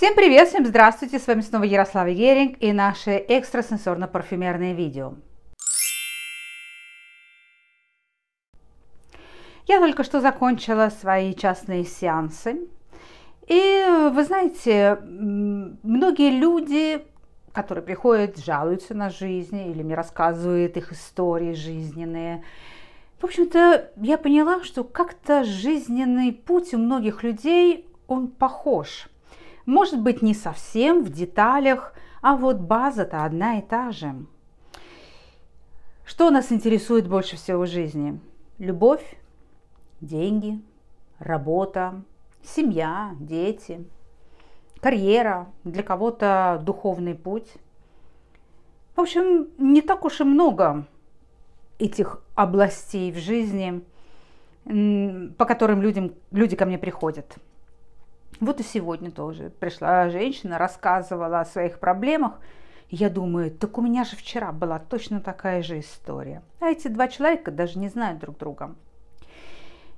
Всем привет, всем здравствуйте, с вами снова Ярослав Геринг и наше экстрасенсорно-парфюмерное видео. Я только что закончила свои частные сеансы. И вы знаете, многие люди, которые приходят, жалуются на жизнь или мне рассказывают их истории жизненные. В общем-то, я поняла, что как-то жизненный путь у многих людей, он похож – может быть, не совсем в деталях, а вот база-то одна и та же. Что нас интересует больше всего в жизни? Любовь, деньги, работа, семья, дети, карьера, для кого-то духовный путь. В общем, не так уж и много этих областей в жизни, по которым людям, люди ко мне приходят – вот и сегодня тоже пришла женщина, рассказывала о своих проблемах. Я думаю, так у меня же вчера была точно такая же история. А эти два человека даже не знают друг друга.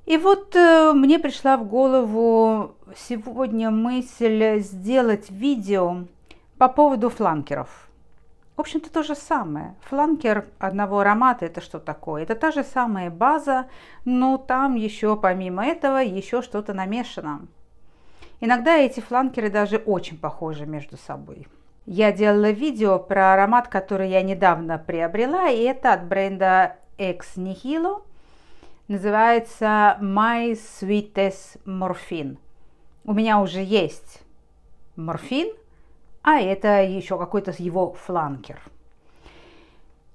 И вот э, мне пришла в голову сегодня мысль сделать видео по поводу фланкеров. В общем-то то же самое. Фланкер одного аромата это что такое? Это та же самая база, но там еще помимо этого еще что-то намешано. Иногда эти фланкеры даже очень похожи между собой. Я делала видео про аромат, который я недавно приобрела, и это от бренда Ex Nihilo. Называется My Sweetest Morphine. У меня уже есть морфин, а это еще какой-то его фланкер.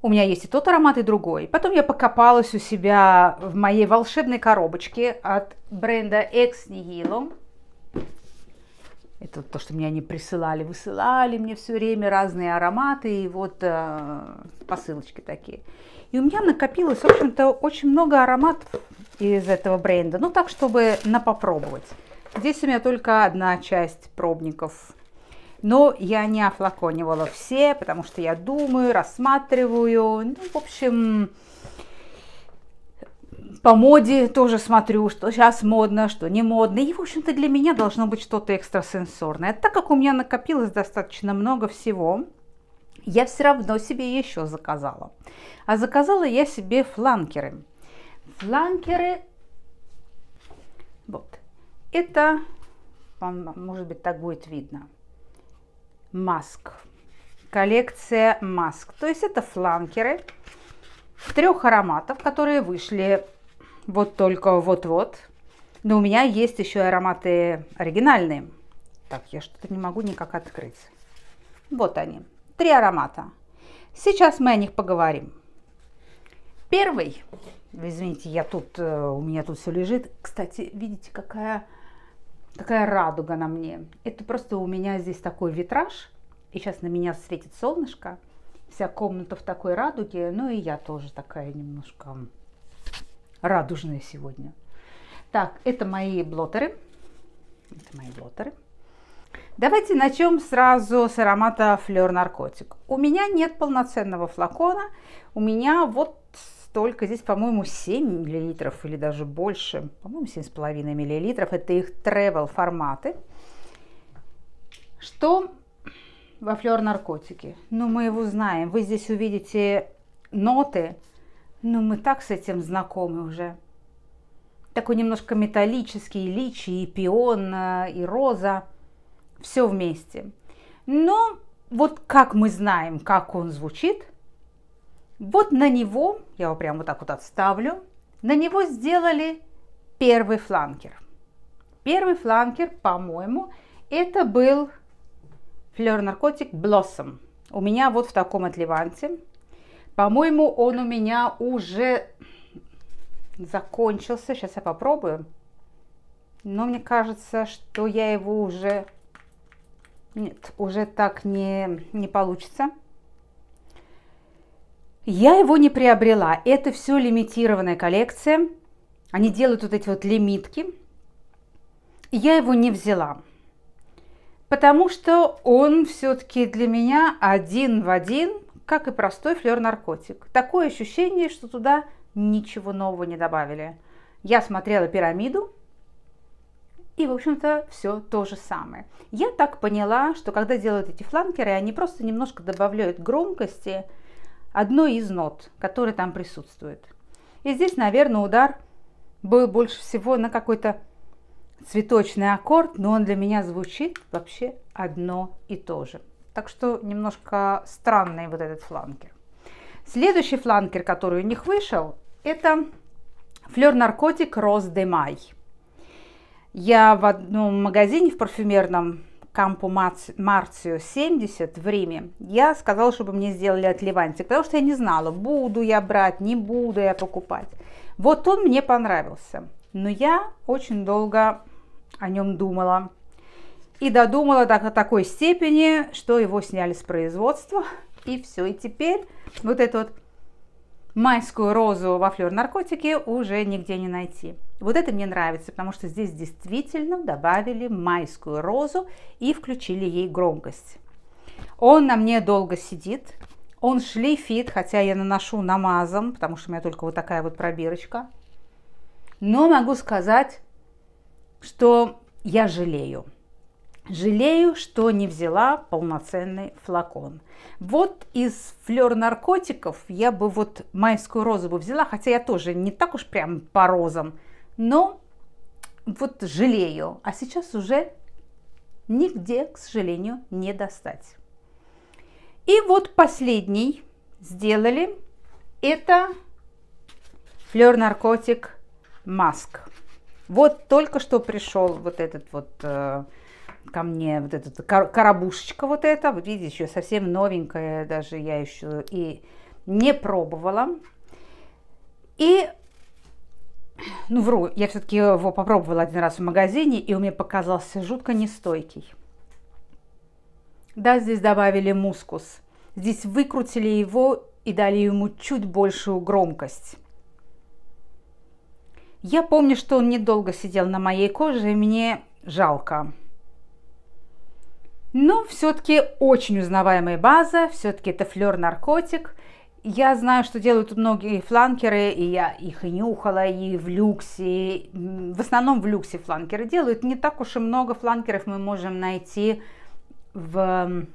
У меня есть и тот аромат, и другой. Потом я покопалась у себя в моей волшебной коробочке от бренда Ex Nihilo это то, что мне они присылали, высылали мне все время разные ароматы и вот э, посылочки такие. И у меня накопилось, в общем-то, очень много ароматов из этого бренда. Ну, так, чтобы на попробовать. Здесь у меня только одна часть пробников. Но я не офлаконивала все, потому что я думаю, рассматриваю. Ну, в общем, по моде тоже смотрю, что сейчас модно, что не модно. И, в общем-то, для меня должно быть что-то экстрасенсорное. Так как у меня накопилось достаточно много всего, я все равно себе еще заказала. А заказала я себе фланкеры. Фланкеры, вот, это, вам, может быть, так будет видно, маск. Коллекция маск. То есть это фланкеры трех ароматов, которые вышли вот только вот-вот. Но у меня есть еще и ароматы оригинальные. Так, я что-то не могу никак открыть. Вот они, три аромата. Сейчас мы о них поговорим. Первый, извините, я тут, э, у меня тут все лежит. Кстати, видите, какая, какая радуга на мне. Это просто у меня здесь такой витраж, и сейчас на меня светит солнышко. Вся комната в такой радуге, ну и я тоже такая немножко радужные сегодня. Так, это мои блотеры. Это мои блотеры. Давайте начнем сразу с аромата Флер Наркотик. У меня нет полноценного флакона. У меня вот столько. Здесь, по-моему, 7 миллилитров или даже больше. По-моему, 7,5 миллилитров. Это их travel форматы. Что во Флер Наркотике? Ну, мы его знаем. Вы здесь увидите ноты, ну, мы так с этим знакомы уже. Такой немножко металлический Личи и пион, э, и роза. Все вместе. Но вот как мы знаем, как он звучит, вот на него, я его прямо вот так вот отставлю, на него сделали первый фланкер. Первый фланкер, по-моему, это был флер наркотик Blossom. У меня вот в таком отливанте. По-моему, он у меня уже закончился. Сейчас я попробую. Но мне кажется, что я его уже... Нет, уже так не, не получится. Я его не приобрела. Это все лимитированная коллекция. Они делают вот эти вот лимитки. Я его не взяла. Потому что он все-таки для меня один в один как и простой флер-наркотик. Такое ощущение, что туда ничего нового не добавили. Я смотрела пирамиду, и, в общем-то, все то же самое. Я так поняла, что когда делают эти фланкеры, они просто немножко добавляют громкости одной из нот, которые там присутствуют. И здесь, наверное, удар был больше всего на какой-то цветочный аккорд, но он для меня звучит вообще одно и то же. Так что немножко странный вот этот фланкер. Следующий фланкер, который у них вышел, это флер наркотик Рос де Май. Я в одном магазине в парфюмерном Кампу Марцио 70 в Риме, я сказала, чтобы мне сделали отливантик, потому что я не знала, буду я брать, не буду я покупать. Вот он мне понравился, но я очень долго о нем думала и додумала до такой степени, что его сняли с производства. И все, и теперь вот эту вот майскую розу во флер наркотики уже нигде не найти. Вот это мне нравится, потому что здесь действительно добавили майскую розу и включили ей громкость. Он на мне долго сидит, он шлейфит, хотя я наношу намазом, потому что у меня только вот такая вот пробирочка. Но могу сказать, что я жалею. Жалею, что не взяла полноценный флакон. Вот из флер наркотиков я бы вот майскую розу бы взяла, хотя я тоже не так уж прям по розам, но вот жалею. А сейчас уже нигде, к сожалению, не достать. И вот последний сделали. Это флер наркотик маск. Вот только что пришел вот этот вот э, ко мне вот эта коробушечка вот эта, вот видите, еще совсем новенькая, даже я еще и не пробовала. И, ну вру, я все-таки его попробовала один раз в магазине, и он мне показался жутко нестойкий. Да, здесь добавили мускус. Здесь выкрутили его и дали ему чуть большую громкость. Я помню, что он недолго сидел на моей коже, и мне жалко. Но ну, все-таки очень узнаваемая база, все-таки это флер-наркотик. Я знаю, что делают многие фланкеры, и я их и нюхала, и в люксе. в основном в люксе фланкеры делают. Не так уж и много фланкеров мы можем найти в,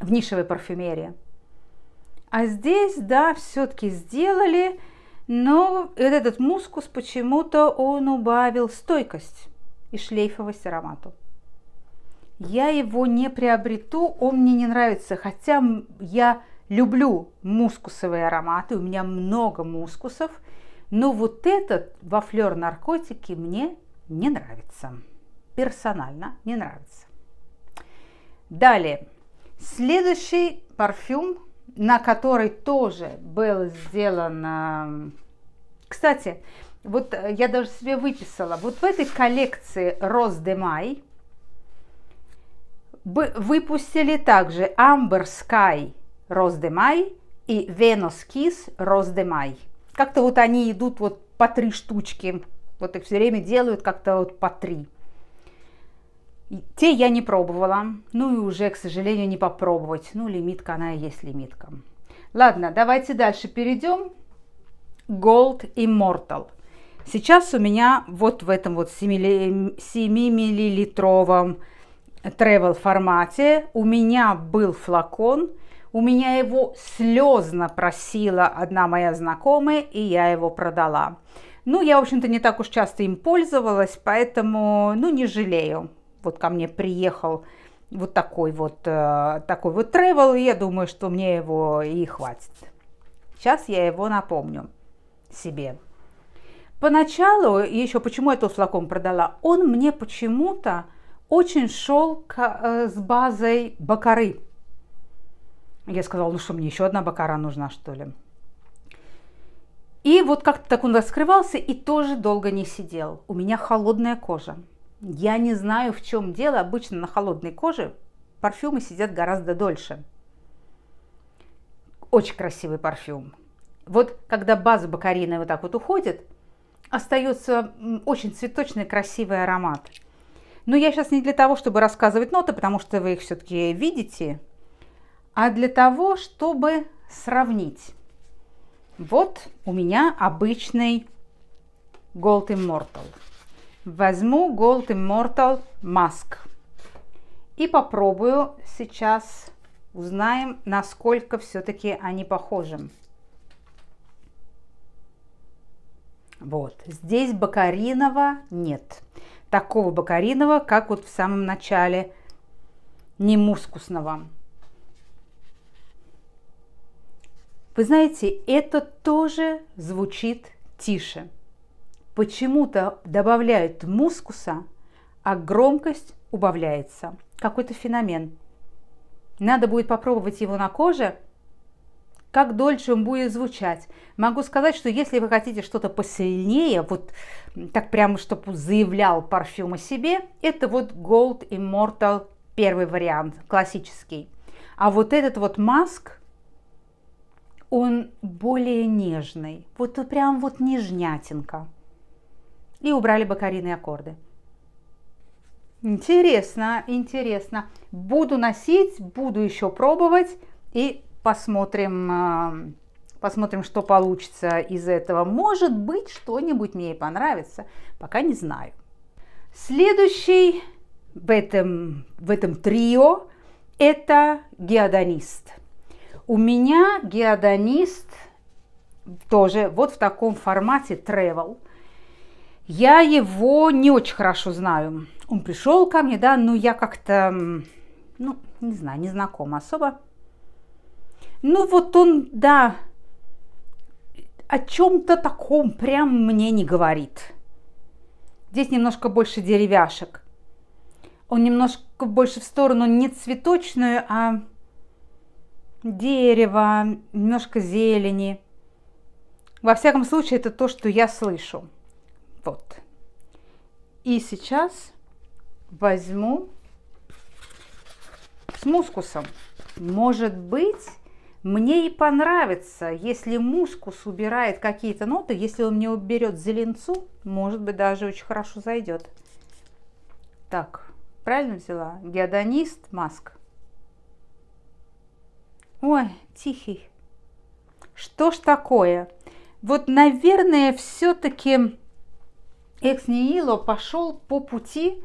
в нишевой парфюмерии. А здесь, да, все-таки сделали, но этот мускус почему-то он убавил стойкость и шлейфовость аромату я его не приобрету, он мне не нравится, хотя я люблю мускусовые ароматы, у меня много мускусов, но вот этот во наркотики мне не нравится, персонально не нравится. Далее, следующий парфюм, на который тоже был сделан, кстати, вот э, я даже себе выписала, вот в этой коллекции Роз де Май, выпустили также Amber Sky Rose de Mai и Venus Kiss Rose de Mai. Как-то вот они идут вот по три штучки. Вот их все время делают как-то вот по три. Те я не пробовала. Ну и уже, к сожалению, не попробовать. Ну, лимитка, она и есть лимитка. Ладно, давайте дальше перейдем. Gold Immortal. Сейчас у меня вот в этом вот 7-миллилитровом travel формате. У меня был флакон, у меня его слезно просила одна моя знакомая, и я его продала. Ну, я, в общем-то, не так уж часто им пользовалась, поэтому, ну, не жалею. Вот ко мне приехал вот такой вот, э, такой вот travel, и я думаю, что мне его и хватит. Сейчас я его напомню себе. Поначалу, еще почему я тот флакон продала, он мне почему-то очень шел к, э, с базой бакары. Я сказала, ну что, мне еще одна бакара нужна, что ли? И вот как-то так он раскрывался и тоже долго не сидел. У меня холодная кожа. Я не знаю, в чем дело. Обычно на холодной коже парфюмы сидят гораздо дольше. Очень красивый парфюм. Вот когда база бакарина вот так вот уходит, остается очень цветочный красивый аромат. Но я сейчас не для того, чтобы рассказывать ноты, потому что вы их все-таки видите, а для того, чтобы сравнить. Вот у меня обычный Gold Immortal. Возьму Gold Immortal Mask и попробую сейчас узнаем, насколько все-таки они похожи. Вот, здесь бакаринова нет. Нет такого бакариного, как вот в самом начале, не мускусного. Вы знаете, это тоже звучит тише. Почему-то добавляют мускуса, а громкость убавляется. Какой-то феномен. Надо будет попробовать его на коже – как дольше он будет звучать. Могу сказать, что если вы хотите что-то посильнее, вот так прямо, чтобы заявлял парфюм о себе, это вот Gold Immortal первый вариант, классический. А вот этот вот маск, он более нежный. Вот прям вот нежнятинка. И убрали бакарийные аккорды. Интересно, интересно. Буду носить, буду еще пробовать и посмотрим, а, посмотрим, что получится из этого. Может быть, что-нибудь мне и понравится, пока не знаю. Следующий в этом, в этом трио – это геодонист. У меня геодонист тоже вот в таком формате travel. Я его не очень хорошо знаю. Он пришел ко мне, да, но я как-то, ну, не знаю, не знакома особо. Ну вот он, да, о чем-то таком прям мне не говорит. Здесь немножко больше деревяшек. Он немножко больше в сторону не цветочную, а дерево, немножко зелени. Во всяком случае, это то, что я слышу. Вот. И сейчас возьму с мускусом. Может быть, мне и понравится, если мускус убирает какие-то ноты, если он мне уберет зеленцу, может быть, даже очень хорошо зайдет. Так, правильно взяла? Геодонист, маск. Ой, тихий. Что ж такое? Вот, наверное, все-таки экс пошел по пути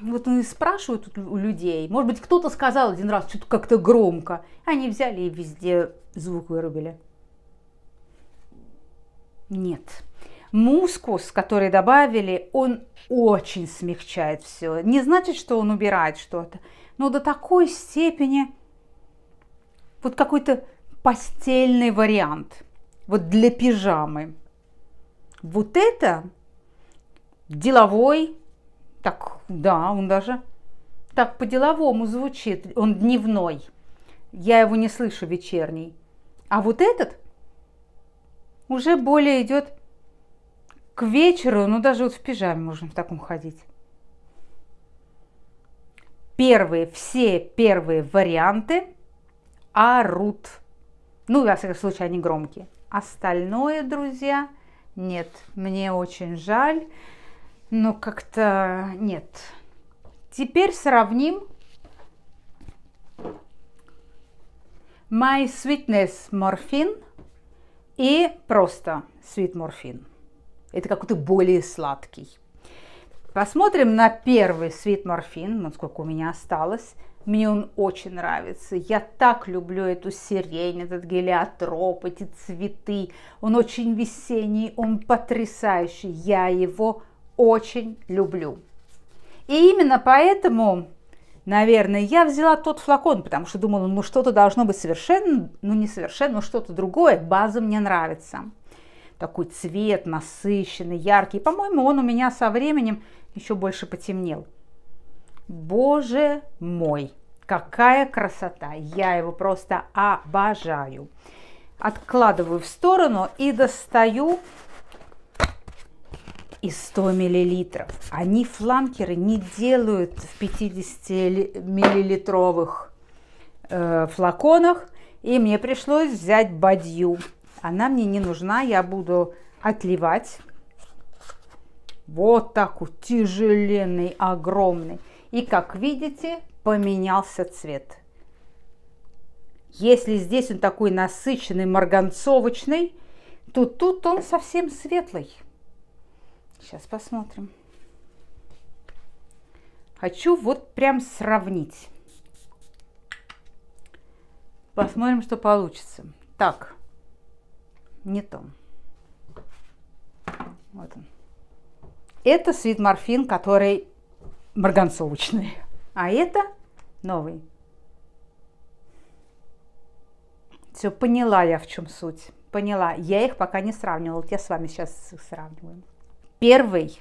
вот и спрашивают у людей, может быть, кто-то сказал один раз что-то как-то громко, они взяли и везде звук вырубили. Нет. Мускус, который добавили, он очень смягчает все. Не значит, что он убирает что-то, но до такой степени вот какой-то постельный вариант. Вот для пижамы. Вот это деловой, так, да, он даже так по-деловому звучит. Он дневной. Я его не слышу вечерний. А вот этот уже более идет к вечеру, ну даже вот в пижаме можно в таком ходить. Первые, все первые варианты орут. Ну, во всяком случае, они громкие. Остальное, друзья, нет, мне очень жаль но ну, как-то нет. Теперь сравним My Sweetness Morphine и просто Sweet Morphine. Это какой-то более сладкий. Посмотрим на первый Sweet Morphine, сколько у меня осталось. Мне он очень нравится. Я так люблю эту сирень, этот гелиотроп, эти цветы. Он очень весенний, он потрясающий. Я его очень люблю. И именно поэтому, наверное, я взяла тот флакон, потому что думала, ну что-то должно быть совершенно, ну не совершенно, но что-то другое, база мне нравится. Такой цвет насыщенный, яркий. По-моему, он у меня со временем еще больше потемнел. Боже мой, какая красота! Я его просто обожаю. Откладываю в сторону и достаю и 100 мл. Они фланкеры не делают в 50 миллилитровых э, флаконах, и мне пришлось взять бадью. Она мне не нужна, я буду отливать. Вот так вот, тяжеленный, огромный. И как видите, поменялся цвет. Если здесь он такой насыщенный, марганцовочный, то тут он совсем светлый. Сейчас посмотрим. Хочу вот прям сравнить. Посмотрим, что получится. Так, не то. Вот он. Это свит-морфин, который марганцовочный. А это новый. Все, поняла я, в чем суть. Поняла. Я их пока не сравнивала. я с вами сейчас их сравниваю. Первый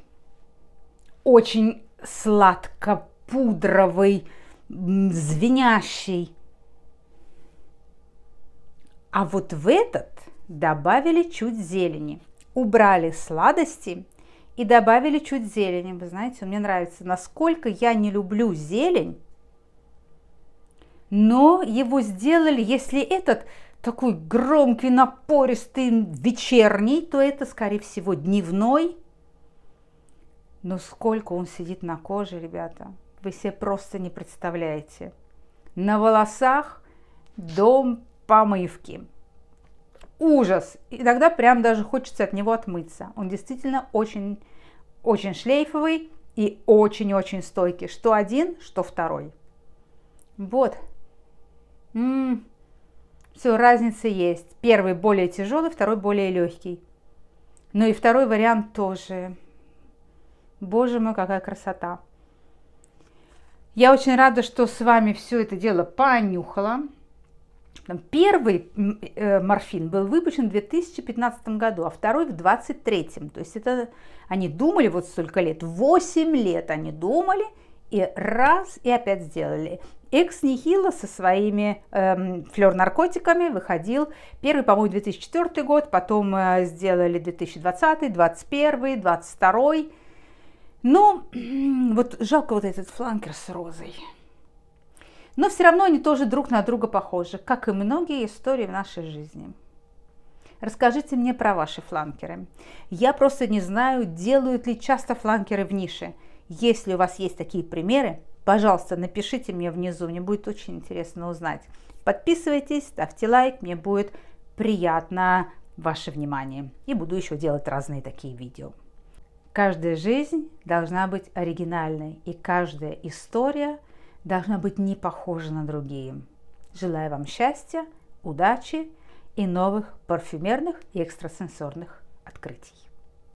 очень сладко-пудровый, звенящий. А вот в этот добавили чуть зелени. Убрали сладости и добавили чуть зелени. Вы знаете, мне нравится, насколько я не люблю зелень, но его сделали, если этот такой громкий, напористый, вечерний, то это, скорее всего, дневной – но сколько он сидит на коже, ребята, вы себе просто не представляете. На волосах дом помывки. Ужас! Иногда прям даже хочется от него отмыться. Он действительно очень, очень шлейфовый и очень-очень стойкий. Что один, что второй. Вот. М-м-м. Все, разница есть. Первый более тяжелый, второй более легкий. Но ну и второй вариант тоже Боже мой, какая красота! Я очень рада, что с вами все это дело понюхала. Первый э, морфин был выпущен в 2015 году, а второй в 2023. То есть это они думали вот столько лет, 8 лет они думали, и раз, и опять сделали. Экс Нихила со своими эм, флер-наркотиками выходил. Первый, по-моему, 2004 год, потом э, сделали 2020, 2021, 2022. Ну, вот жалко вот этот фланкер с розой. Но все равно они тоже друг на друга похожи, как и многие истории в нашей жизни. Расскажите мне про ваши фланкеры. Я просто не знаю, делают ли часто фланкеры в нише. Если у вас есть такие примеры, пожалуйста, напишите мне внизу, мне будет очень интересно узнать. Подписывайтесь, ставьте лайк, мне будет приятно ваше внимание. И буду еще делать разные такие видео. Каждая жизнь должна быть оригинальной, и каждая история должна быть не похожа на другие. Желаю вам счастья, удачи и новых парфюмерных и экстрасенсорных открытий.